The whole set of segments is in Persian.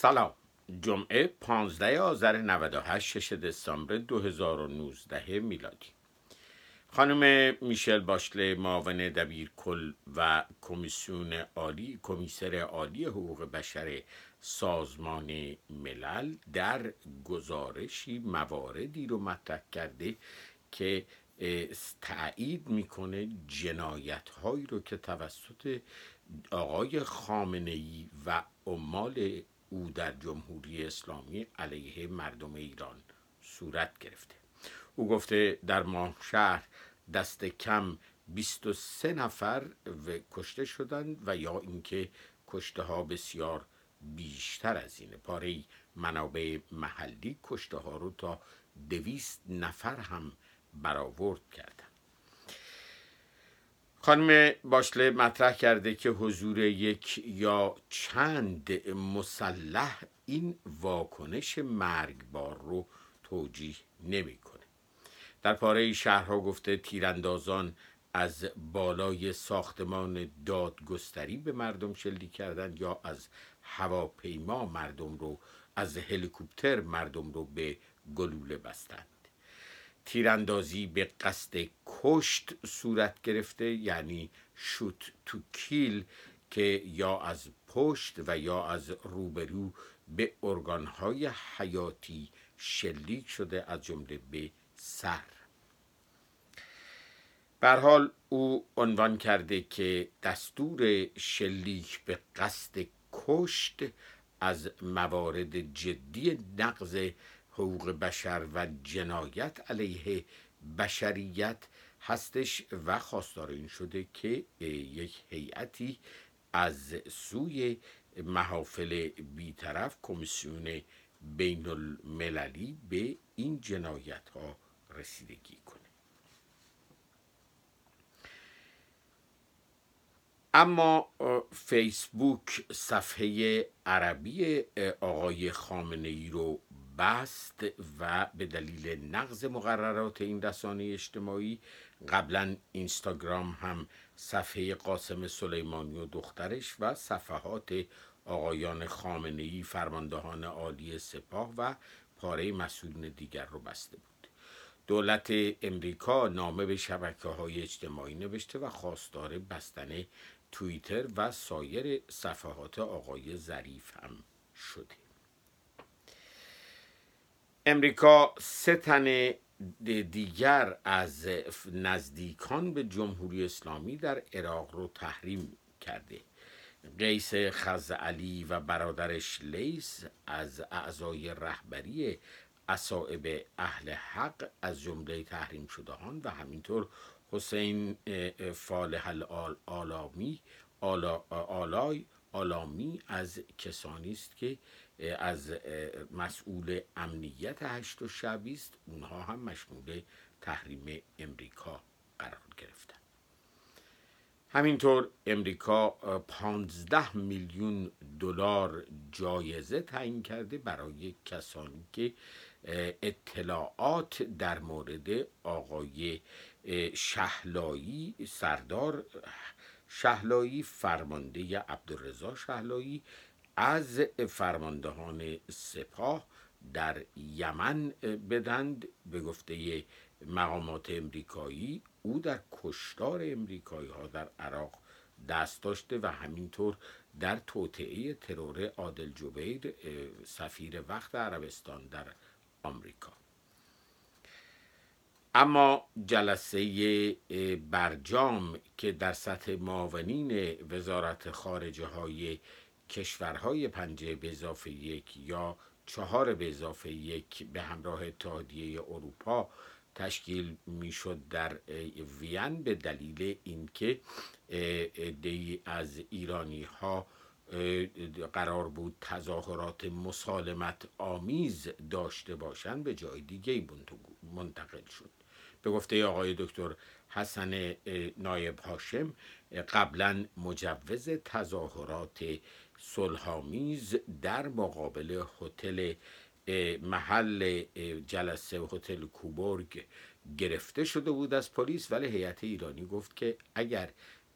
سلام جمعه 15 آذر 98 6 دسامبر 2019 میلادی خانم میشل باشله معاون دبیر کل و کمیسیون عالی کمیسر عالی حقوق بشر سازمان ملل در گزارشی مواردی رو مطرح کرده که تایید میکنه جنایت هایی رو که توسط آقای خامنه ای و عمال او در جمهوری اسلامی علیه مردم ایران صورت گرفته او گفته در شهر دست کم 23 نفر کشته شدند و یا اینکه کشته ها بسیار بیشتر از اینه پاره منابع محلی کشته ها رو تا دویست نفر هم برآورد کرد خانم باشله مطرح کرده که حضور یک یا چند مسلح این واکنش مرگبار رو توجیه نمیکنه. در پاره شهرها گفته تیراندازان از بالای ساختمان دادگستری به مردم شلیک کردند یا از هواپیما مردم رو از هلیکوپتر مردم رو به گلوله بستند تیراندازی به قصد کشت صورت گرفته یعنی شوت تو کیل که یا از پشت و یا از روبرو به ارگانهای حیاتی شلیک شده از جمله به سر بر حال او عنوان کرده که دستور شلیک به قصد کشت از موارد جدی نقض حقوق بشر و جنایت علیه بشریت هستش و خواستار این شده که یک هیئتی از سوی محافل بیطرف کمیسیون بین المللی به این جنایت ها رسیدگی کنه اما فیسبوک صفحه عربی آقای خامنه ای رو بست و به دلیل نقض مقررات این رسانه اجتماعی قبلا اینستاگرام هم صفحه قاسم سلیمانی و دخترش و صفحات آقایان خامنه‌ای فرماندهان عالی سپاه و پاره مسئولین دیگر رو بسته بود دولت امریکا نامه به شبکه های اجتماعی نوشته و خواستار بستن توییتر و سایر صفحات آقای ظریف هم شده امریکا سه تن دیگر از نزدیکان به جمهوری اسلامی در عراق رو تحریم کرده قیس خز علی و برادرش لیس از اعضای رهبری اصائب اهل حق از جمله تحریم شدهان و همینطور حسین فالح الالامی آلا آلای آلامی از کسانی است که از مسئول امنیت هشت و شعبی است اونها هم مشمول تحریم امریکا قرار گرفتن همینطور امریکا 15 میلیون دلار جایزه تعیین کرده برای کسانی که اطلاعات در مورد آقای شهلایی سردار شهلایی فرمانده عبدالرضا شهلایی از فرماندهان سپاه در یمن بدند به گفته مقامات امریکایی او در کشتار امریکایی ها در عراق دست داشته و همینطور در توطعه ترور عادل جبیر سفیر وقت عربستان در آمریکا اما جلسه برجام که در سطح معاونین وزارت خارجه های کشورهای پنجه به اضافه یک یا چهار به اضافه یک به همراه اتحادیه اروپا تشکیل میشد در وین به دلیل اینکه عدهای از ایرانی ها قرار بود تظاهرات مسالمت آمیز داشته باشند به جای دیگه منتقل شد به گفته آقای دکتر حسن نایب هاشم قبلا مجوز تظاهرات صلحآمیز در مقابل هتل محل جلسه هتل کوبرگ گرفته شده بود از پلیس ولی هیئت ایرانی گفت که اگر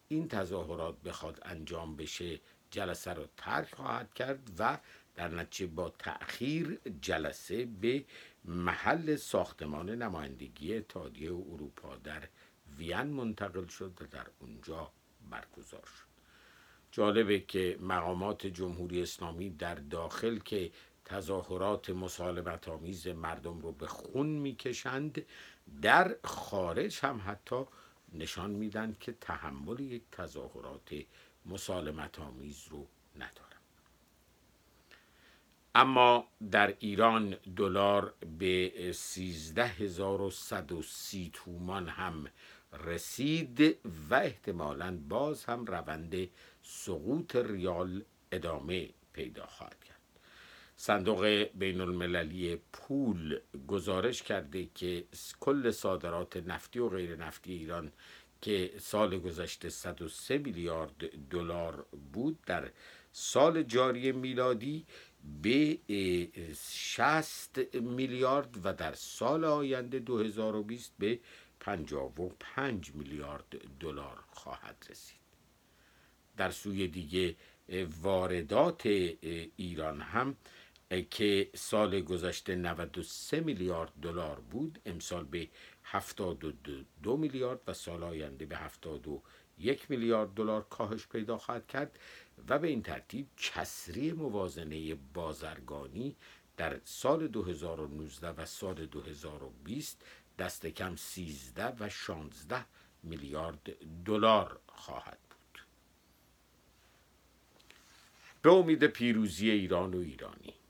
این تظاهرات بخواد انجام بشه جلسه را ترک خواهد کرد و در نتیجه با تأخیر جلسه به محل ساختمان نمایندگی اتحادیه اروپا در وین منتقل شد و در اونجا برگزار شد جالبه که مقامات جمهوری اسلامی در داخل که تظاهرات مسالمت آمیز مردم رو به خون میکشند در خارج هم حتی نشان میدن که تحمل یک تظاهرات مسالمت آمیز رو ندارم اما در ایران دلار به 13130 تومان هم رسید و احتمالا باز هم روند سقوط ریال ادامه پیدا خواهد کرد صندوق بین المللی پول گزارش کرده که کل صادرات نفتی و غیر نفتی ایران که سال گذشته 103 میلیارد دلار بود در سال جاری میلادی به 60 میلیارد و در سال آینده 2020 به 55 میلیارد دلار خواهد رسید در سوی دیگه واردات ایران هم که سال گذشته 93 میلیارد دلار بود امسال به 72 میلیارد و سال آینده به 71 میلیارد دلار کاهش پیدا خواهد کرد و به این ترتیب کسری موازنه بازرگانی در سال 2019 و سال 2020 دست کم 13 و 16 میلیارد دلار خواهد بود. به امید پیروزی ایران و ایرانی